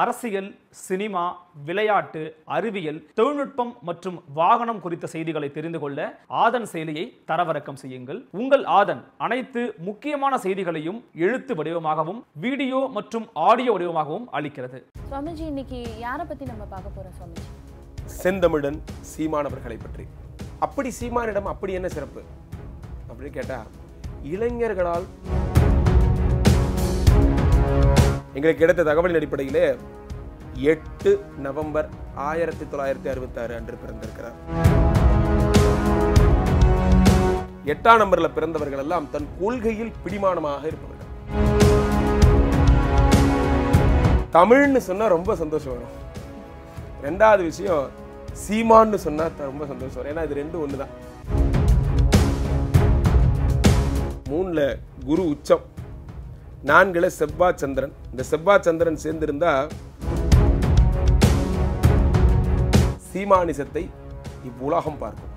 அரசியல் சினிமா விளையாட்டு அறிவியல் தொழில்நுட்பம் மற்றும் வாகனம் குறித்த செய்திகளை தெரிந்து கொள்ள ஆதன் செயலியை தரவிறக்கம் செய்யுங்கள் உங்கள் ஆதன் அனைத்து முக்கியமான செய்திகளையும் எழுத்து வடிவமாகவும் வீடியோ மற்றும் ஆடியோ வடிவமாகவும் அளிக்கிறது சுவாமிஜி இன்னைக்கு யாரை பத்தி நம்ம பார்க்க போறோம் சுவாமிஜி செந்தமிழன் சீமானவர்களை பற்றி அப்படி சீமானிடம் அப்படி என்ன சிறப்பு அப்படின்னு கேட்டா இளைஞர்களால் எங்களுக்கு கிடைத்த தகவலின் அடிப்படையிலே எட்டு நவம்பர் ஆயிரத்தி தொள்ளாயிரத்தி அறுபத்தாறு அன்று பிறந்திருக்கிறார் எட்டாம் நம்பரில் பிறந்தவர்கள் எல்லாம் தன் கொள்கையில் பிடிமானமாக இருப்பவர்கள் தமிழ்னு சொன்னால் ரொம்ப சந்தோஷம் வரும் ரெண்டாவது விஷயம் சீமான்னு சொன்னால் ரொம்ப சந்தோஷம் வரும் ஏன்னா இது ரெண்டும் ஒன்று தான் மூணில் குரு உச்சம் நான்கில் செவ்வா சந்திரன் இந்த செவ்வா சந்திரன் சேர்ந்திருந்தா சீமானிசத்தை இவ்வுலகம் பார்க்கும்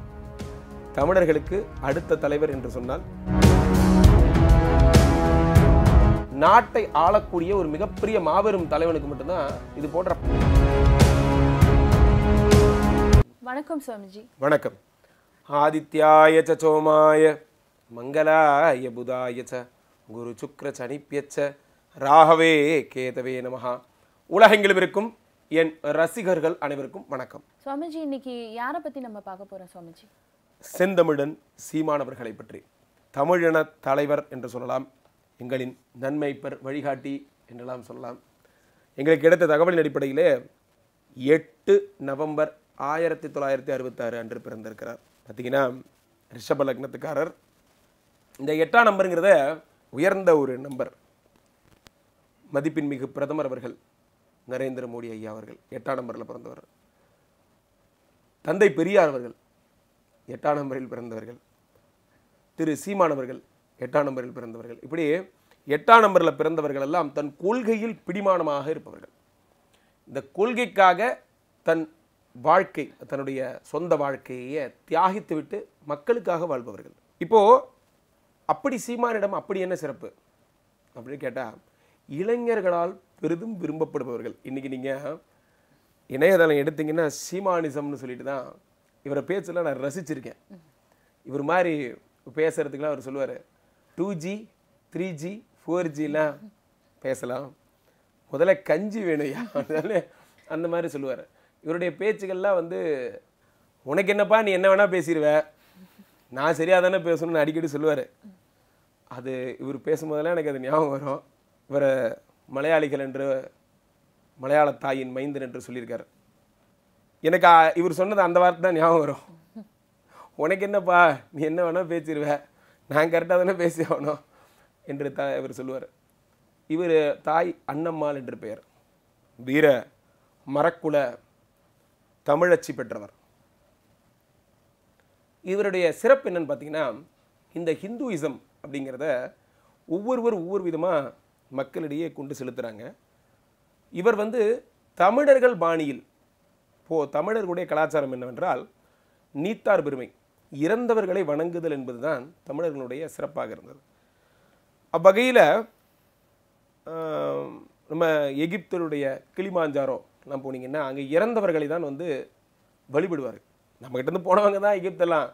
தமிழர்களுக்கு அடுத்த தலைவர் என்று சொன்னால் நாட்டை ஆளக்கூடிய ஒரு மிகப்பெரிய மாபெரும் தலைவனுக்கு மட்டும்தான் இது போன்ற வணக்கம் சுவாமிஜி வணக்கம் ஆதித்யாய சோமாய மங்களாய புதாய ச குரு சுக்ர சனிப்பியச்ச ராகவே கேதவே நமகா உலகெங்கிலும் இருக்கும் என் ரசிகர்கள் அனைவருக்கும் வணக்கம் சுவாமிஜி இன்னைக்கு யாரை பற்றி நம்ம பார்க்க போகிறோம் சுவாமிஜி செந்தமிழன் சீமானவர்களை பற்றி தமிழின தலைவர் என்று சொல்லலாம் எங்களின் நன்மை பெர் வழிகாட்டி என்றெல்லாம் சொல்லலாம் எங்களுக்கு கிடைத்த தகவலின் அடிப்படையிலே எட்டு நவம்பர் ஆயிரத்தி தொள்ளாயிரத்தி அறுபத்தாறு அன்று பிறந்திருக்கிறார் பார்த்தீங்கன்னா ரிஷப லக்னத்துக்காரர் இந்த எட்டாம் நம்பருங்கிறத உயர்ந்த ஒரு நம்பர் மதிப்பின்மிகு பிரதமர் அவர்கள் நரேந்திர மோடி ஐயா அவர்கள் எட்டாம் நம்பரில் பிறந்தவர் தந்தை பெரியார் அவர்கள் எட்டாம் நம்பரில் பிறந்தவர்கள் திரு சீமானவர்கள் எட்டாம் நம்பரில் பிறந்தவர்கள் இப்படி எட்டாம் நம்பரில் பிறந்தவர்கள் எல்லாம் தன் கொள்கையில் பிடிமானமாக இருப்பவர்கள் இந்த கொள்கைக்காக தன் வாழ்க்கை தன்னுடைய சொந்த வாழ்க்கையை தியாகித்துவிட்டு மக்களுக்காக வாழ்பவர்கள் இப்போது அப்படி சீமானிடம் அப்படி என்ன சிறப்பு அப்படின்னு கேட்டால் இளைஞர்களால் பெரிதும் விரும்பப்படுபவர்கள் இன்றைக்கி நீங்கள் இணையதளம் எடுத்திங்கன்னா சீமானிசம்னு சொல்லிட்டு தான் இவரை பேச்செல்லாம் நான் ரசிச்சிருக்கேன் இவர் மாதிரி பேசுகிறதுக்குலாம் அவர் சொல்லுவார் two G three G four ஜிலாம் பேசலாம் முதல்ல கஞ்சி வேணும்யா அந்த மாதிரி சொல்லுவார் இவருடைய பேச்சுக்கள்லாம் வந்து உனக்கு என்னப்பா நீ என்ன வேணால் பேசிடுவேன் நான் சரியாக தானே பேசணும்னு அடிக்கடி சொல்லுவார் அது இவர் பேசும்போதெல்லாம் எனக்கு அது ஞாபகம் வரும் இவரை மலையாளிகள் என்று மலையாள தாயின் மைந்தன் என்று சொல்லியிருக்கார் எனக்கு இவர் சொன்னது அந்த வார்த்தை தான் ஞாபகம் வரும் உனக்கு என்னப்பா நீ என்ன வேணால் பேசிடுவேன் நான் கரெக்டாக தானே பேசி ஆகணும் என்று த இவர் சொல்லுவார் இவர் தாய் அன்னம்மாள் என்று பெயர் வீர மரக்குல தமிழச்சி பெற்றவர் இவருடைய சிறப்பு என்னன்னு பார்த்தீங்கன்னா இந்த ஹிந்துயிசம் அப்படிங்கிறத ஒவ்வொருவர் ஒவ்வொரு விதமாக மக்களிடையே கொண்டு செலுத்துகிறாங்க இவர் வந்து தமிழர்கள் பாணியில் போ தமிழர்களுடைய கலாச்சாரம் என்னவென்றால் நீத்தார் பெருமை இறந்தவர்களை வணங்குதல் என்பதுதான் தமிழர்களுடைய சிறப்பாக இருந்தது அவ்வகையில் நம்ம எகிப்தருடைய கிளிமாஞ்சாரோ எல்லாம் போனீங்கன்னா அங்கே இறந்தவர்களை தான் வந்து வழிபடுவார்கள் நம்மகிட்டருந்து போனவங்க தான் எகிப்தெல்லாம்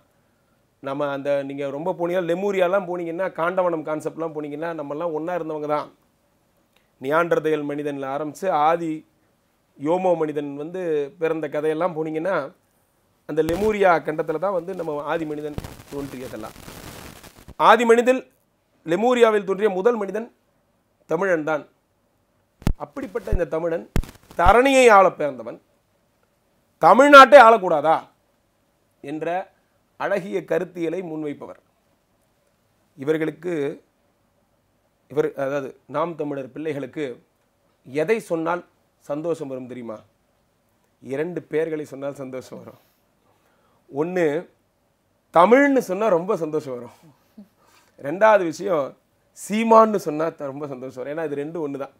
நம்ம அந்த நீங்கள் ரொம்ப போனீங்கன்னா லெமூரியாலாம் போனீங்கன்னா காண்டவனம் கான்செப்ட்லாம் போனீங்கன்னா நம்மலாம் ஒன்றா இருந்தவங்க தான் நியாண்டர்தையல் மனிதனில் ஆரம்பித்து ஆதி யோமோ மனிதன் வந்து பிறந்த கதையெல்லாம் போனீங்கன்னா அந்த லெமூரியா கண்டத்தில் தான் வந்து நம்ம ஆதி மனிதன் தோன்றியதெல்லாம் ஆதி மனிதன் லெமூரியாவில் தோன்றிய முதல் மனிதன் தமிழன் தான் அப்படிப்பட்ட இந்த தமிழன் தரணியை ஆள பிறந்தவன் தமிழ்நாட்டை ஆளக்கூடாதா என்ற அழகிய கருத்தியலை முன்வைப்பவர் இவர்களுக்கு இவர் அதாவது நாம் தமிழர் பிள்ளைகளுக்கு எதை சொன்னால் சந்தோஷம் வரும் தெரியுமா இரண்டு பேர்களை சொன்னால் சந்தோஷம் வரும் ஒன்று தமிழ்னு சொன்னால் ரொம்ப சந்தோஷம் வரும் ரெண்டாவது விஷயம் சீமான்னு சொன்னால் ரொம்ப சந்தோஷம் வரும் ஏன்னா இது ரெண்டும் ஒன்று தான்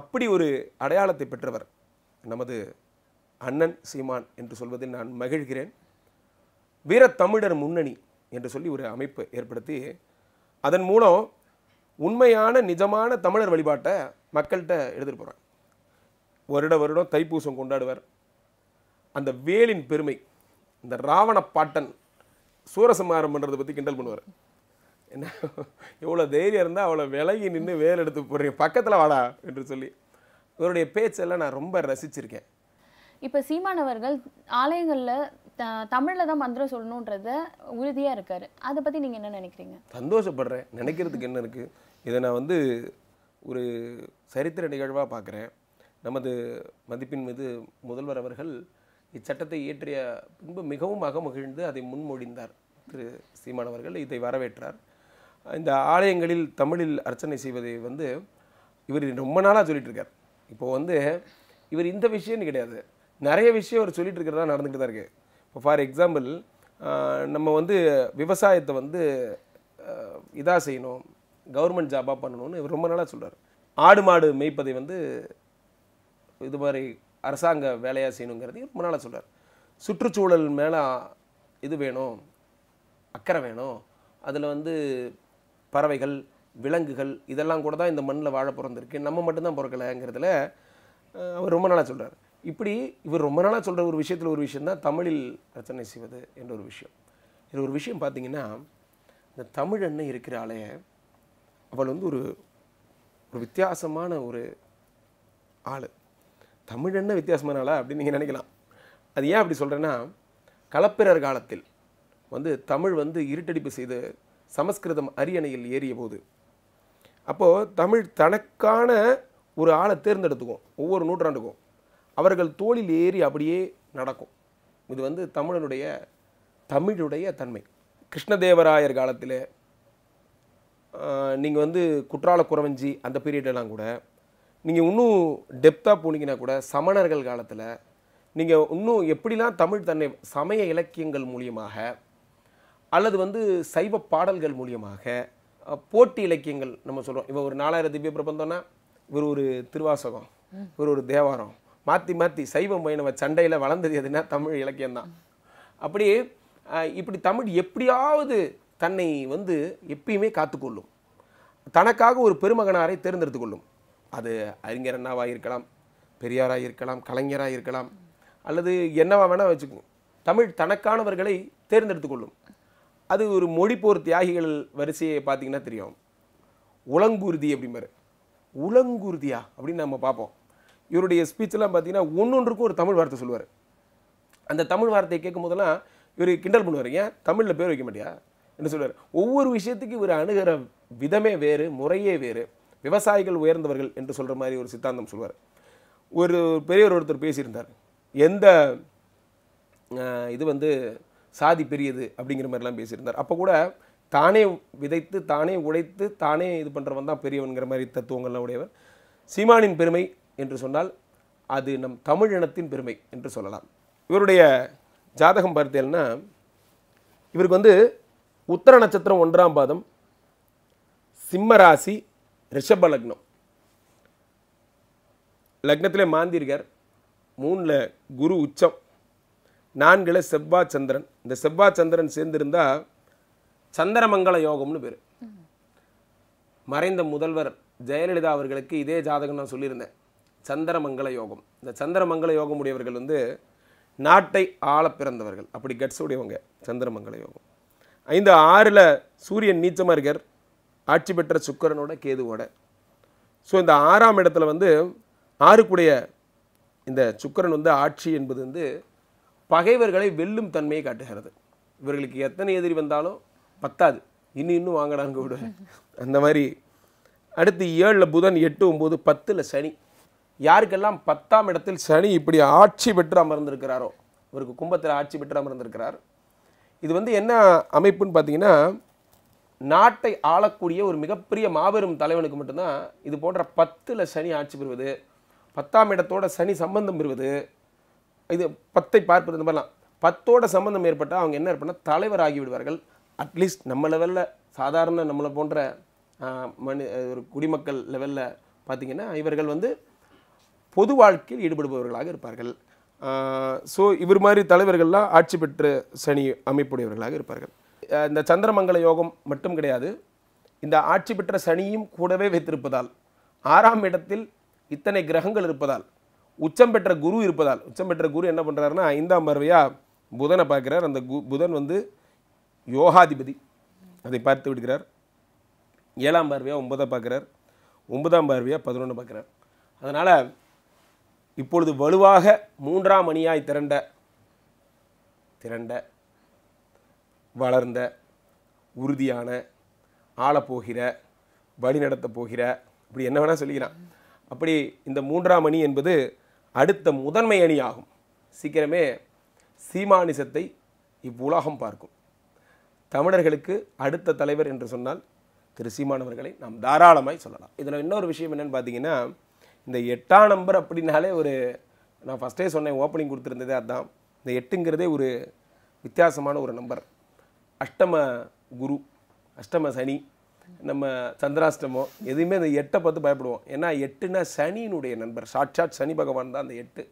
அப்படி ஒரு அடையாளத்தை பெற்றவர் நமது அண்ணன் சீமான் என்று சொல்வதில் நான் மகிழ்கிறேன் வீரத்தமிழர் முன்னணி என்று சொல்லி ஒரு அமைப்பு ஏற்படுத்தி அதன் மூலம் உண்மையான நிஜமான தமிழர் வழிபாட்டை மக்கள்கிட்ட எழுதிட்டு போகிறாங்க வருட வருடம் தைப்பூசம் கொண்டாடுவார் அந்த வேலின் பெருமை இந்த ராவண பாட்டன் சூரசம்ஹாரம் பண்ணுறதை பற்றி கிண்டல் பண்ணுவார் என்ன எவ்வளோ தைரியம் இருந்தால் அவ்வளோ விலகி நின்று வேல் எடுத்து போடுறீங்க பக்கத்தில் வாடா என்று சொல்லி இவருடைய பேச்செல்லாம் நான் ரொம்ப ரசிச்சிருக்கேன் இப்போ சீமானவர்கள் ஆலயங்களில் தமிழில் தான் மந்திரம் சொல்லணுன்றத உறுதியாக இருக்காரு அதை பற்றி நீங்கள் என்ன நினைக்கிறீங்க சந்தோஷப்படுறேன் நினைக்கிறதுக்கு என்ன இருக்குது இதை நான் வந்து ஒரு சரித்திர நிகழ்வாக பார்க்குறேன் நமது மதிப்பின் மீது முதல்வர் அவர்கள் இச்சட்டத்தை இயற்றிய பின்பு மிகவும் அகமகிழ்ந்து அதை முன்மொழிந்தார் திரு சீமானவர்கள் இதை வரவேற்றார் இந்த ஆலயங்களில் தமிழில் அர்ச்சனை செய்வதை வந்து இவர் ரொம்ப நாளாக சொல்லிகிட்டு இருக்கார் இப்போது வந்து இவர் இந்த விஷயம்னு கிடையாது நிறைய விஷயம் அவர் சொல்லிட்டு இருக்கிறதா நடந்துகிட்டு தான் இருக்குது இப்போ ஃபார் எக்ஸாம்பிள் நம்ம வந்து விவசாயத்தை வந்து இதாக செய்யணும் கவர்மெண்ட் ஜாபாக பண்ணணும்னு இவர் ரொம்ப நாளாக சொல்கிறார் ஆடு மாடு மேய்ப்பதை வந்து இது மாதிரி அரசாங்க வேலையாக செய்யணுங்கிறது ரொம்ப நாளாக சொல்கிறார் சுற்றுச்சூழல் மேலே இது வேணும் அக்கறை வேணும் அதில் வந்து பறவைகள் விலங்குகள் இதெல்லாம் கூட தான் இந்த மண்ணில் வாழ பிறந்திருக்கு நம்ம மட்டும்தான் பிறக்கலைங்கிறதுல அவர் ரொம்ப நாளாக சொல்கிறார் இப்படி இவர் ரொம்ப நாளாக சொல்கிற ஒரு விஷயத்தில் ஒரு விஷயம் தான் தமிழில் ரச்சனை செய்வது என்ற ஒரு விஷயம் இது ஒரு விஷயம் பார்த்திங்கன்னா இந்த தமிழ் அண்ணன் இருக்கிற ஆலைய அவள் வந்து ஒரு ஒரு வித்தியாசமான ஒரு ஆள் தமிழ் அண்ணன் வித்தியாசமான ஆளா அப்படின்னு நீங்கள் நினைக்கலாம் அது ஏன் அப்படி சொல்கிறேன்னா களப்பிரர் காலத்தில் வந்து தமிழ் வந்து இருட்டடிப்பு செய்து சமஸ்கிருதம் அரியணையில் ஏறிய போது அப்போது தமிழ் தனக்கான ஒரு ஆளை தேர்ந்தெடுத்துக்கும் ஒவ்வொரு நூற்றாண்டுக்கும் அவர்கள் தோளில் ஏறி அப்படியே நடக்கும் இது வந்து தமிழனுடைய தமிழுடைய தன்மை கிருஷ்ணதேவராயர் காலத்தில் நீங்கள் வந்து குற்றால குறவஞ்சி அந்த பீரியடெல்லாம் கூட நீங்கள் இன்னும் டெப்த்தாக போனீங்கன்னா கூட சமணர்கள் காலத்தில் நீங்கள் இன்னும் எப்படிலாம் தமிழ் தன்னை சமய இலக்கியங்கள் மூலியமாக அல்லது வந்து சைவ பாடல்கள் மூலியமாக போட்டி இலக்கியங்கள் நம்ம சொல்கிறோம் இவன் ஒரு நாலாயிரம் திவ்ய பிரபந்தம்னா இவர் ஒரு திருவாசகம் இவர் ஒரு தேவாரம் மாற்றி மாற்றி சைவம் வைணவ சண்டையில் வளர்ந்தது எதுனா தமிழ் இலக்கியம்தான் அப்படியே இப்படி தமிழ் எப்படியாவது தன்னை வந்து எப்பயுமே காத்துக்கொள்ளும் தனக்காக ஒரு பெருமகனாரை தேர்ந்தெடுத்து கொள்ளும் அது அறிஞர் அண்ணாவாக இருக்கலாம் பெரியாராக இருக்கலாம் கலைஞராக இருக்கலாம் அல்லது என்னவா வேணால் வச்சுக்கோங்க தமிழ் தனக்கானவர்களை தேர்ந்தெடுத்து கொள்ளும் அது ஒரு மொழிப்போர் தியாகிகள் வரிசையை பார்த்திங்கன்னா தெரியும் உலங்குருதி அப்படிம்பாரு உலங்குருதியா அப்படின்னு நம்ம பார்ப்போம் இவருடைய ஸ்பீச்செலாம் பார்த்தீங்கன்னா ஒன்று ஒரு தமிழ் வார்த்தை சொல்லுவார் அந்த தமிழ் வார்த்தையை கேட்கும் போதெல்லாம் இவர் கிண்டல் பண்ணுவார் ஏன் தமிழில் பேர் வைக்க மாட்டியா என்று சொல்லுவார் ஒவ்வொரு விஷயத்துக்கு இவர் அணுகிற விதமே வேறு முறையே வேறு விவசாயிகள் உயர்ந்தவர்கள் என்று சொல்கிற மாதிரி ஒரு சித்தாந்தம் சொல்வார் ஒரு பெரியவர் ஒருத்தர் பேசியிருந்தார் எந்த இது வந்து சாதி பெரியது அப்படிங்கிற மாதிரிலாம் பேசியிருந்தார் அப்போ கூட தானே விதைத்து தானே உழைத்து தானே இது பண்ணுறவன் தான் பெரியவனுங்கிற மாதிரி தத்துவங்கள்லாம் உடையவர் சீமானின் பெருமை என்று சொன்னால் அது நம் தமிழினத்தின் பெருமை என்று சொல்லலாம் இவருடைய ஜாதகம் பார்த்தேன்னா இவருக்கு வந்து உத்தர நட்சத்திரம் ஒன்றாம் பாதம் சிம்மராசி ரிஷப லக்னம் லக்னத்திலே மாந்திரிகர் மூணில் குரு உச்சம் நான்கில் செவ்வாய் சந்திரன் இந்த செவ்வாய் சந்திரன் சேர்ந்திருந்தா சந்திரமங்கல யோகம்னு பேர் மறைந்த முதல்வர் ஜெயலலிதா அவர்களுக்கு இதே ஜாதகம் நான் சொல்லியிருந்தேன் சந்திரமங்கல யோகம் இந்த சந்திரமங்கல யோகம் உடையவர்கள் வந்து நாட்டை ஆள பிறந்தவர்கள் அப்படி கட்ஸ் உடையவங்க சந்திரமங்கல யோகம் ஐந்து ஆறில் சூரியன் நீச்சமாக இருக்கார் ஆட்சி பெற்ற சுக்கரனோட கேதுவோட ஸோ இந்த ஆறாம் இடத்துல வந்து ஆறுக்குடைய இந்த சுக்கரன் வந்து ஆட்சி என்பது வந்து பகைவர்களை வெல்லும் தன்மையை காட்டுகிறது இவர்களுக்கு எத்தனை எதிரி வந்தாலும் பத்தாது இன்னும் இன்னும் வாங்கினாங்க விடுவேன் அந்த மாதிரி அடுத்து ஏழில் புதன் எட்டு ஒம்பது பத்தில் சனி யாருக்கெல்லாம் பத்தாம் இடத்தில் சனி இப்படி ஆட்சி பெற்று அமர்ந்திருக்கிறாரோ இவருக்கு கும்பத்தில் ஆட்சி பெற்று அமர்ந்திருக்கிறார் இது வந்து என்ன அமைப்புன்னு பார்த்தீங்கன்னா நாட்டை ஆளக்கூடிய ஒரு மிகப்பெரிய மாபெரும் தலைவனுக்கு மட்டும்தான் இது போன்ற பத்தில் சனி ஆட்சி பெறுவது பத்தாம் இடத்தோட சனி சம்பந்தம் பெறுவது இது பத்தை பார்ப்பது இந்த மாதிரிலாம் பத்தோட சம்பந்தம் ஏற்பட்டால் அவங்க என்ன இருப்பா தலைவராகி விடுவார்கள் அட்லீஸ்ட் நம்ம லெவலில் சாதாரண நம்மளை போன்ற மனு ஒரு குடிமக்கள் லெவலில் பார்த்திங்கன்னா இவர்கள் வந்து பொது வாழ்க்கையில் ஈடுபடுபவர்களாக இருப்பார்கள் ஸோ இவர் மாதிரி தலைவர்கள்லாம் ஆட்சி பெற்ற சனி அமைப்புடையவர்களாக இருப்பார்கள் இந்த சந்திரமங்கல யோகம் மட்டும் கிடையாது இந்த ஆட்சி பெற்ற சனியும் கூடவே வைத்திருப்பதால் ஆறாம் இடத்தில் இத்தனை கிரகங்கள் இருப்பதால் உச்சம் பெற்ற குரு இருப்பதால் உச்சம் பெற்ற குரு என்ன பண்ணுறாருன்னா ஐந்தாம் பார்வையாக புதனை பார்க்கிறார் அந்த கு புதன் வந்து யோகாதிபதி அதை பார்த்து விடுகிறார் ஏழாம் பார்வையாக ஒன்பதாக பார்க்குறார் ஒன்பதாம் பார்வையாக பதினொன்று பார்க்குறார் அதனால் இப்பொழுது வலுவாக மூன்றாம் அணியாய் திரண்ட திரண்ட வளர்ந்த உறுதியான ஆளப்போகிற வழிநடத்த போகிற இப்படி என்ன வேணால் சொல்லிக்கிறான் அப்படி இந்த மூன்றாம் அணி என்பது அடுத்த முதன்மை அணி ஆகும் சீக்கிரமே சீமானிசத்தை இவ்வுலகம் பார்க்கும் தமிழர்களுக்கு அடுத்த தலைவர் என்று சொன்னால் திரு சீமானவர்களை நாம் தாராளமாய் சொல்லலாம் இதில் இன்னொரு விஷயம் என்னென்னு பார்த்தீங்கன்னா இந்த எட்டாம் நம்பர் அப்படின்னாலே ஒரு நான் ஃபஸ்ட்டே சொன்னேன் ஓப்பனிங் கொடுத்துருந்ததே அதுதான் இந்த எட்டுங்கிறதே ஒரு வித்தியாசமான ஒரு நம்பர் அஷ்டம குரு அஷ்டம சனி நம்ம சந்திராஷ்டமோ எதுவுமே இந்த எட்டை பார்த்து பயப்படுவோம் ஏன்னா எட்டுனா சனியினுடைய நண்பர் சாட்சாட் சனி பகவான் தான் அந்த எட்டு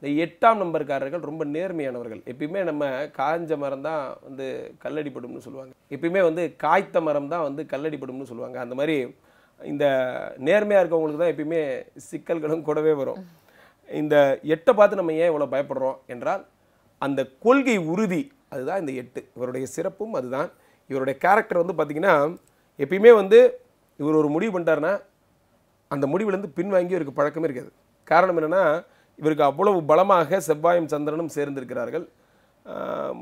இந்த எட்டாம் நம்பர்காரர்கள் ரொம்ப நேர்மையானவர்கள் எப்பயுமே நம்ம காஞ்ச மரம் தான் வந்து கல்லடிப்படும்னு சொல்லுவாங்க எப்பயுமே வந்து காய்த்த மரம் தான் வந்து கல்லடிப்படும்னு சொல்லுவாங்க அந்த மாதிரி இந்த நேர்மையாக இருக்கவங்களுக்கு தான் எப்பயுமே சிக்கல்களும் கூடவே வரும் இந்த எட்டை பார்த்து நம்ம ஏன் இவ்வளோ பயப்படுறோம் என்றால் அந்த கொள்கை உறுதி அதுதான் இந்த எட்டு இவருடைய சிறப்பும் அதுதான் இவருடைய கேரக்டர் வந்து பார்த்திங்கன்னா எப்பயுமே வந்து இவர் ஒரு முடிவு பண்ணிட்டாருன்னா அந்த முடிவுலேருந்து பின்வாங்கி இவருக்கு பழக்கமே இருக்காது காரணம் என்னென்னா இவருக்கு அவ்வளவு பலமாக செவ்வாயும் சந்திரனும் சேர்ந்திருக்கிறார்கள்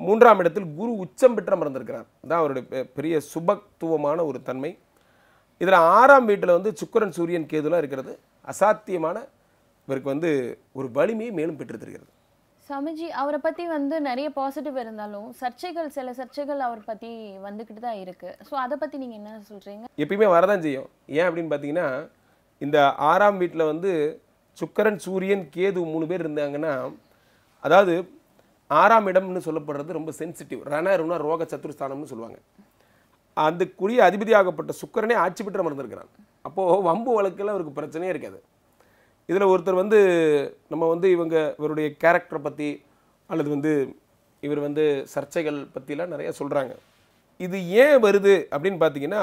மூன்றாம் இடத்தில் குரு உச்சம் பெற்ற மறந்திருக்கிறார் தான் அவருடைய பெரிய சுபத்துவமான ஒரு தன்மை இதில் ஆறாம் வீட்டில் வந்து சுக்கரன் சூரியன் கேதுலாம் இருக்கிறது அசாத்தியமான இவருக்கு வந்து ஒரு வலிமையை மேலும் பெற்றுத்திருக்கிறது சமிஜி அவரை பற்றி வந்து நிறைய பாசிட்டிவ் இருந்தாலும் சர்ச்சைகள் சில சர்ச்சைகள் அவர் பற்றி வந்துக்கிட்டு தான் இருக்குது ஸோ அதை பற்றி நீங்கள் என்ன சொல்கிறீங்க எப்பயுமே வரதான் செய்யும் ஏன் அப்படின்னு பார்த்தீங்கன்னா இந்த ஆறாம் வீட்டில் வந்து சுக்கரன் சூரியன் கேது மூணு பேர் இருந்தாங்கன்னா அதாவது ஆறாம் இடம்னு சொல்லப்படுறது ரொம்ப சென்சிட்டிவ் ரணருனா ரோக சத்துருஸ்தானம்னு சொல்லுவாங்க அதுக்குரிய அதிபதியாகப்பட்ட சுக்கரனே ஆட்சி பெற்ற மறந்துருக்கிறான் அப்போது வம்பு வழக்கில் அவருக்கு பிரச்சனையே இருக்காது இதில் ஒருத்தர் வந்து நம்ம வந்து இவங்க இவருடைய கேரக்டரை பற்றி அல்லது வந்து இவர் வந்து சர்ச்சைகள் பற்றிலாம் நிறையா சொல்கிறாங்க இது ஏன் வருது அப்படின்னு பார்த்தீங்கன்னா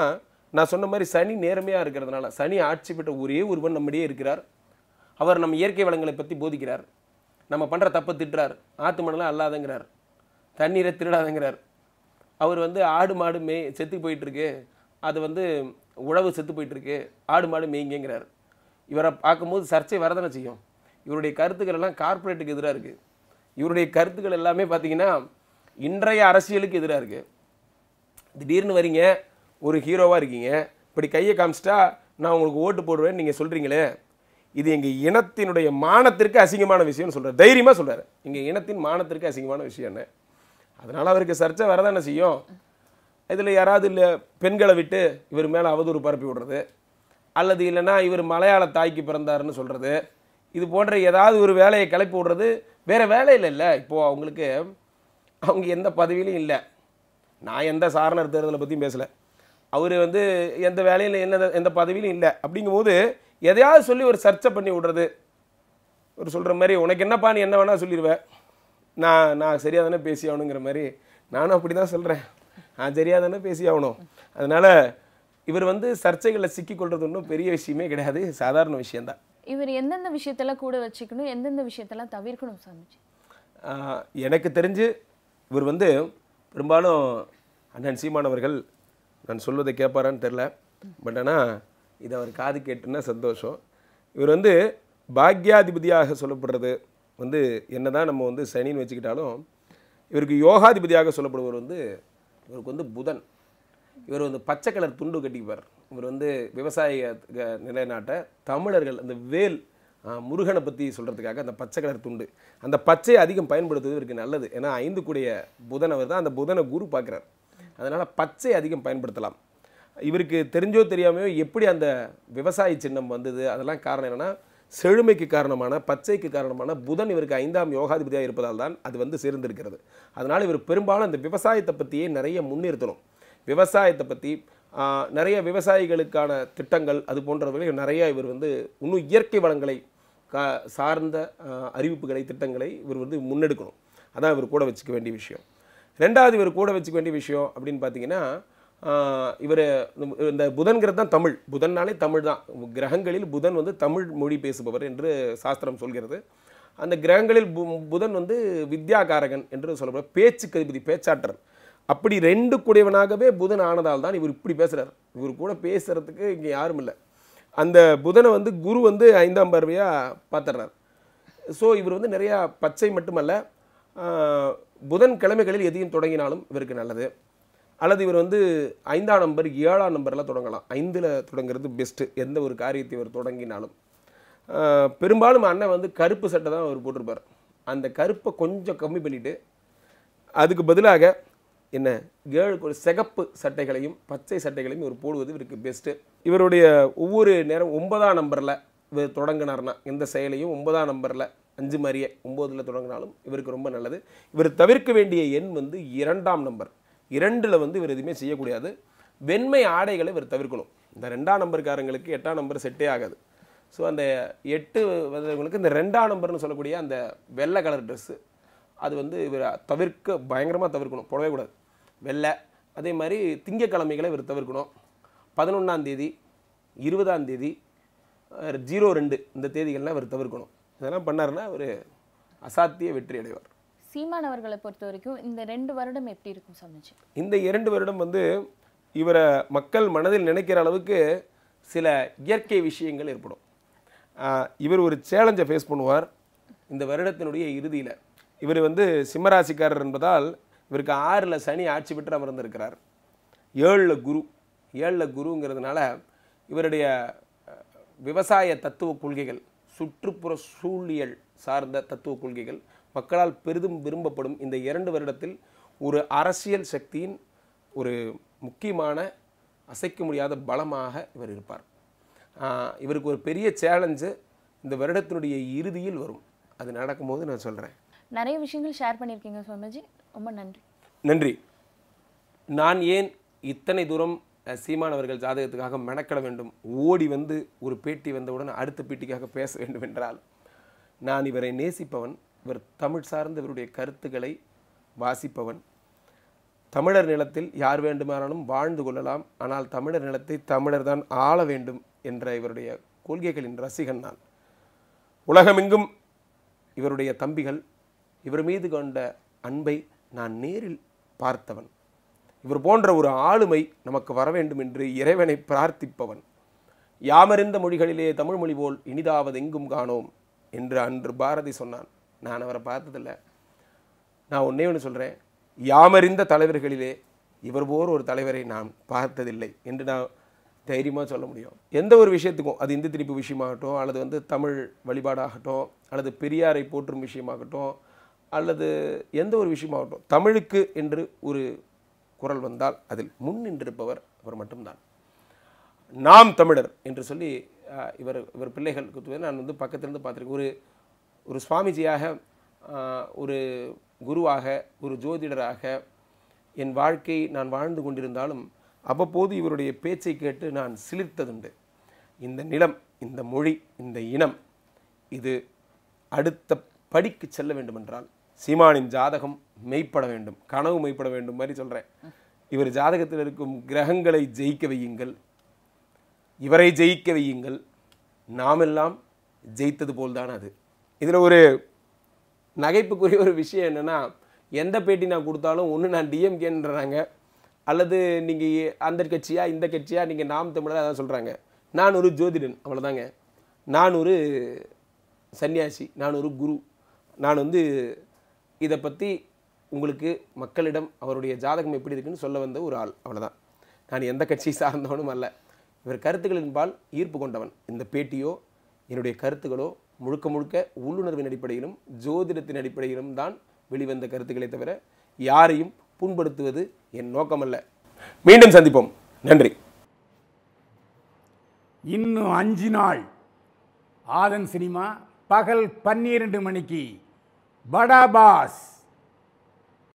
நான் சொன்ன மாதிரி சனி நேர்மையாக இருக்கிறதுனால சனி ஆட்சி பெற்ற ஒரே ஒருவன் நம்மடியே இருக்கிறார் அவர் நம்ம இயற்கை வளங்களை பற்றி போதிக்கிறார் நம்ம பண்ணுற தப்பை திட்டுறார் ஆற்று மணலாம் அல்லாதங்கிறார் தண்ணீரை திருடாதங்கிறார் அவர் வந்து ஆடு மாடு மே செத்து போயிட்டுருக்கு அது வந்து உழவு செத்து போயிட்டுருக்கு ஆடு மாடு மேய்ங்கிறார் இவரை பார்க்கும்போது சர்ச்சை வரதானே செய்யும் இவருடைய கருத்துக்கள் எல்லாம் கார்ப்பரேட்டுக்கு எதிராக இருக்குது இவருடைய கருத்துக்கள் எல்லாமே பார்த்திங்கன்னா இன்றைய அரசியலுக்கு எதிராக இருக்குது திடீர்னு வரீங்க ஒரு ஹீரோவாக இருக்கீங்க இப்படி கையை காமிச்சிட்டா நான் உங்களுக்கு ஓட்டு போடுவேன்னு நீங்கள் சொல்கிறீங்களே இது எங்கள் இனத்தினுடைய மானத்திற்கு அசிங்கமான விஷயம்னு சொல்கிறார் தைரியமாக சொல்கிறார் எங்கள் இனத்தின் மானத்திற்கு அசிங்கமான விஷயம் என்ன அதனால் அவருக்கு சர்ச்சை வரதானே செய்யும் இதில் யாராவது இல்லை பெண்களை விட்டு இவர் மேலே அவதூறு பரப்பி விடுறது அல்லது இல்லைன்னா இவர் மலையாள தாய்க்கு பிறந்தாருன்னு சொல்கிறது இது போன்ற ஏதாவது ஒரு வேலையை கிளப்பி விடுறது வேறு வேலையில் இல்லை இப்போது அவங்களுக்கு அவங்க எந்த பதவியிலையும் இல்லை நான் எந்த சாரணர் தேர்தலை பற்றியும் பேசலை அவர் வந்து எந்த வேலையில் என்ன எந்த பதவியிலும் இல்லை அப்படிங்கும்போது எதையாவது சொல்லி ஒரு சர்ச்சை பண்ணி விடுறது ஒரு சொல்கிற மாதிரி உனக்கு என்னப்பா நீ என்ன வேணால் சொல்லிடுவேன் நான் நான் சரியாக தானே பேசி ஆகணுங்கிற மாதிரி நானும் அப்படி தான் சொல்கிறேன் நான் சரியாக தானே பேசி ஆகணும் அதனால் இவர் வந்து சர்ச்சைகளில் சிக்கிக்கொள்வது ஒன்றும் பெரிய விஷயமே கிடையாது சாதாரண விஷயந்தான் இவர் எந்தெந்த விஷயத்தெல்லாம் கூட வச்சுக்கணும் எந்தெந்த விஷயத்தெல்லாம் தவிர்க்கணும் சாமிஜி எனக்கு தெரிஞ்சு இவர் வந்து பெரும்பாலும் அண்ணன் சீமானவர்கள் நான் சொல்வதை கேட்பாரான்னு தெரில பட் ஆனால் இதை அவர் காது கேட்டுன்னா சந்தோஷம் இவர் வந்து பாக்யாதிபதியாக சொல்லப்படுறது வந்து என்ன தான் நம்ம வந்து சனின்னு வச்சுக்கிட்டாலும் இவருக்கு யோகாதிபதியாக சொல்லப்படுவர் வந்து இவருக்கு வந்து புதன் இவர் வந்து பச்சை கலர் துண்டு கட்டிக்குவார் இவர் வந்து விவசாய நிலைநாட்ட தமிழர்கள் அந்த வேல் முருகனை பற்றி சொல்கிறதுக்காக அந்த பச்சை கலர் துண்டு அந்த பச்சையை அதிகம் பயன்படுத்துவது இவருக்கு நல்லது ஏன்னா ஐந்து கூடிய புதன் அவர் தான் அந்த புதனை குரு பார்க்குறார் அதனால் பச்சை அதிகம் பயன்படுத்தலாம் இவருக்கு தெரிஞ்சோ தெரியாமையோ எப்படி அந்த விவசாய சின்னம் வந்தது அதெல்லாம் காரணம் என்னென்னா செழுமைக்கு காரணமான பச்சைக்கு காரணமான புதன் இவருக்கு ஐந்தாம் யோகாதிபதியாக இருப்பதால் தான் அது வந்து சேர்ந்திருக்கிறது அதனால் இவர் பெரும்பாலும் அந்த விவசாயத்தை பற்றியே நிறைய முன்னிறுத்தணும் விவசாயத்தை பற்றி நிறைய விவசாயிகளுக்கான திட்டங்கள் அது போன்றவர்களை நிறையா இவர் வந்து இன்னும் இயற்கை வளங்களை கா சார்ந்த அறிவிப்புகளை திட்டங்களை இவர் வந்து முன்னெடுக்கணும் அதான் இவர் கூட வச்சுக்க வேண்டிய விஷயம் ரெண்டாவது இவர் கூட வச்சுக்க வேண்டிய விஷயம் அப்படின்னு பார்த்தீங்கன்னா இவர் இந்த புதன்கிறது தான் தமிழ் புதன்னாலே தமிழ் தான் கிரகங்களில் புதன் வந்து தமிழ் மொழி பேசுபவர் என்று சாஸ்திரம் சொல்கிறது அந்த கிரகங்களில் புதன் வந்து வித்யாகாரகன் என்று சொல்லப்படுற பேச்சு கதிபதி பேச்சாற்றல் அப்படி ரெண்டு குடையவனாகவே புதன் ஆனதால் தான் இவர் இப்படி பேசுகிறார் இவர் கூட பேசுகிறதுக்கு இங்கே யாரும் இல்லை அந்த புதனை வந்து குரு வந்து ஐந்தாம் பார்வையாக பார்த்துடுறார் ஸோ இவர் வந்து நிறையா பச்சை மட்டுமல்ல புதன் கிழமைகளில் எதையும் தொடங்கினாலும் இவருக்கு நல்லது அல்லது இவர் வந்து ஐந்தாம் நம்பர் ஏழாம் நம்பரில் தொடங்கலாம் ஐந்தில் தொடங்குறது பெஸ்ட்டு எந்த ஒரு காரியத்தை இவர் தொடங்கினாலும் பெரும்பாலும் அண்ணன் வந்து கருப்பு சட்டை தான் அவர் போட்டிருப்பார் அந்த கருப்பை கொஞ்சம் கம்மி பண்ணிவிட்டு அதுக்கு பதிலாக என்ன ஏழு ஒரு சிகப்பு சட்டைகளையும் பச்சை சட்டைகளையும் இவர் போடுவது இவருக்கு பெஸ்ட்டு இவருடைய ஒவ்வொரு நேரம் ஒன்பதாம் நம்பரில் இவர் தொடங்கினார்னா எந்த செயலையும் ஒன்பதாம் நம்பரில் அஞ்சு மாதிரியே ஒம்போதில் தொடங்கினாலும் இவருக்கு ரொம்ப நல்லது இவர் தவிர்க்க வேண்டிய எண் வந்து இரண்டாம் நம்பர் இரண்டில் வந்து இவர் எதுவுமே செய்யக்கூடாது வெண்மை ஆடைகளை இவர் தவிர்க்கணும் இந்த ரெண்டாம் நம்பருக்காரங்களுக்கு எட்டாம் நம்பர் செட்டே ஆகாது ஸோ அந்த எட்டு வந்தவங்களுக்கு இந்த ரெண்டாம் நம்பர்னு சொல்லக்கூடிய அந்த வெள்ளை கலர் ட்ரெஸ்ஸு அது வந்து இவர் தவிர்க்க பயங்கரமாக தவிர்க்கணும் போடவே கூடாது வெள்ளை அதே மாதிரி திங்கக்கிழமைகளை இவர் தவிர்க்கணும் பதினொன்றாந்தேதி இருபதாந்தேதி ஜீரோ ரெண்டு இந்த தேதிகள்லாம் இவர் தவிர்க்கணும் இதெல்லாம் பண்ணார்னா ஒரு அசாத்திய வெற்றி அடைவார் சீமான் அவர்களை பொறுத்த வரைக்கும் இந்த ரெண்டு வருடம் எப்படி இருக்கும் சமைச்சு இந்த இரண்டு வருடம் வந்து இவரை மக்கள் மனதில் நினைக்கிற அளவுக்கு சில இயற்கை விஷயங்கள் ஏற்படும் இவர் ஒரு சேலஞ்சை ஃபேஸ் பண்ணுவார் இந்த வருடத்தினுடைய இறுதியில் இவர் வந்து சிம்மராசிக்காரர் என்பதால் இவருக்கு ஆறில் சனி ஆட்சி பெற்று அமர்ந்திருக்கிறார் ஏழில் குரு ஏழில் குருங்கிறதுனால இவருடைய விவசாய தத்துவ கொள்கைகள் சுற்றுப்புற சூழியல் சார்ந்த தத்துவ கொள்கைகள் மக்களால் பெரிதும் விரும்பப்படும் இந்த இரண்டு வருடத்தில் ஒரு அரசியல் சக்தியின் ஒரு முக்கியமான அசைக்க முடியாத பலமாக இவர் இருப்பார் இவருக்கு ஒரு பெரிய சேலஞ்சு இந்த வருடத்தினுடைய இறுதியில் வரும் அது நடக்கும்போது நான் சொல்கிறேன் நிறைய விஷயங்கள் ஷேர் பண்ணியிருக்கீங்க சுவாமிஜி ரொம்ப நன்றி நன்றி நான் ஏன் இத்தனை தூரம் சீமானவர்கள் ஜாதகத்துக்காக மெனக்கட வேண்டும் ஓடி வந்து ஒரு பேட்டி வந்தவுடன் அடுத்த பேட்டிக்காக பேச வேண்டும் என்றால் நான் இவரை நேசிப்பவன் இவர் தமிழ் சார்ந்த இவருடைய கருத்துக்களை வாசிப்பவன் தமிழர் நிலத்தில் யார் வேண்டுமானாலும் வாழ்ந்து கொள்ளலாம் ஆனால் தமிழர் நிலத்தை தமிழர் தான் ஆள வேண்டும் என்ற இவருடைய கொள்கைகளின் ரசிகன் நான் உலகமெங்கும் இவருடைய தம்பிகள் இவர் மீது கொண்ட அன்பை நான் நேரில் பார்த்தவன் இவர் போன்ற ஒரு ஆளுமை நமக்கு வர வேண்டும் என்று இறைவனை பிரார்த்திப்பவன் யாமறிந்த மொழிகளிலே தமிழ்மொழி போல் இனிதாவது எங்கும் காணோம் என்று அன்று பாரதி சொன்னான் நான் அவரை பார்த்ததில்ல நான் ஒன்றே ஒன்று சொல்கிறேன் யாமறிந்த தலைவர்களிலே இவர் போர் ஒரு தலைவரை நான் பார்த்ததில்லை என்று நான் தைரியமாக சொல்ல முடியும் எந்த ஒரு விஷயத்துக்கும் அது இந்து திணிப்பு விஷயமாகட்டும் அல்லது வந்து தமிழ் வழிபாடாகட்டும் அல்லது பெரியாரை போற்றும் விஷயமாகட்டும் அல்லது எந்த ஒரு விஷயமாகட்டும் தமிழுக்கு என்று ஒரு குரல் வந்தால் அதில் முன் நின்றிருப்பவர் அவர் மட்டும்தான் நாம் தமிழர் என்று சொல்லி இவர் இவர் பிள்ளைகள் நான் வந்து பக்கத்திலிருந்து பார்த்துருக்கேன் ஒரு ஒரு சுவாமிஜியாக ஒரு குருவாக ஒரு ஜோதிடராக என் வாழ்க்கை நான் வாழ்ந்து கொண்டிருந்தாலும் அவ்வப்போது இவருடைய பேச்சை கேட்டு நான் சிலிர்த்ததுண்டு இந்த நிலம் இந்த மொழி இந்த இனம் இது அடுத்த படிக்கு செல்ல வேண்டுமென்றால் சீமானின் ஜாதகம் மெய்ப்பட வேண்டும் கனவு மெய்ப்பட வேண்டும் மாதிரி சொல்கிறேன் இவர் ஜாதகத்தில் இருக்கும் கிரகங்களை ஜெயிக்க வையுங்கள் இவரை ஜெயிக்க வையுங்கள் நாமெல்லாம் ஜெயித்தது போல்தான் அது இதில் ஒரு நகைப்புக்குரிய ஒரு விஷயம் என்னென்னா எந்த பேட்டி நான் கொடுத்தாலும் ஒன்று நான் டிஎம்கேன்றாங்க அல்லது நீங்கள் அந்த கட்சியாக இந்த கட்சியாக நீங்கள் நாம் தமிழர் அதான் சொல்கிறாங்க நான் ஒரு ஜோதிடன் அவ்வளோதாங்க நான் ஒரு சன்னியாசி நான் ஒரு குரு நான் வந்து இதை பற்றி உங்களுக்கு மக்களிடம் அவருடைய ஜாதகம் எப்படி இருக்குன்னு சொல்ல வந்த ஒரு ஆள் அவ்வளோதான் நான் எந்த கட்சியை சார்ந்தவனும் அல்ல இவர் கருத்துக்களின்பால் ஈர்ப்பு கொண்டவன் இந்த பேட்டியோ என்னுடைய கருத்துக்களோ முழுக்க முழுக்க உள்ளுணர்வின் அடிப்படையிலும் ஜோதிடத்தின் அடிப்படையிலும் தான் வெளிவந்த கருத்துக்களை தவிர யாரையும் புண்படுத்துவது என் நோக்கமல்ல மீண்டும் சந்திப்போம் நன்றி இன்னும் அஞ்சு நாள் ஆதன் சினிமா பகல் பன்னிரண்டு மணிக்கு படாபாஸ்